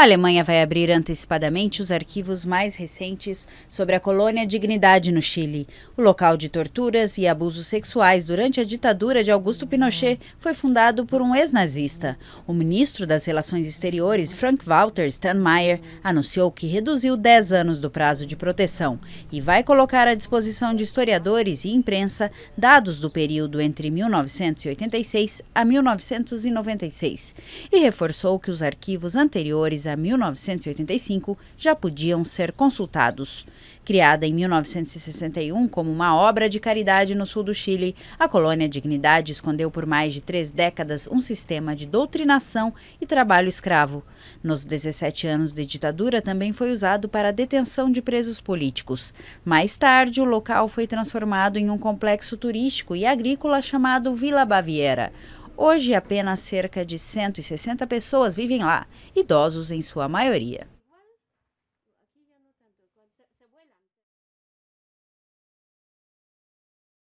A Alemanha vai abrir antecipadamente os arquivos mais recentes sobre a colônia Dignidade no Chile. O local de torturas e abusos sexuais durante a ditadura de Augusto Pinochet foi fundado por um ex-nazista. O ministro das Relações Exteriores, Frank-Walter Steinmeier, anunciou que reduziu 10 anos do prazo de proteção e vai colocar à disposição de historiadores e imprensa dados do período entre 1986 a 1996. E reforçou que os arquivos anteriores a 1985 já podiam ser consultados. Criada em 1961 como uma obra de caridade no sul do Chile, a colônia Dignidade escondeu por mais de três décadas um sistema de doutrinação e trabalho escravo. Nos 17 anos de ditadura, também foi usado para a detenção de presos políticos. Mais tarde, o local foi transformado em um complexo turístico e agrícola chamado Vila Baviera. Hoje, apenas cerca de 160 pessoas vivem lá, idosos em sua maioria.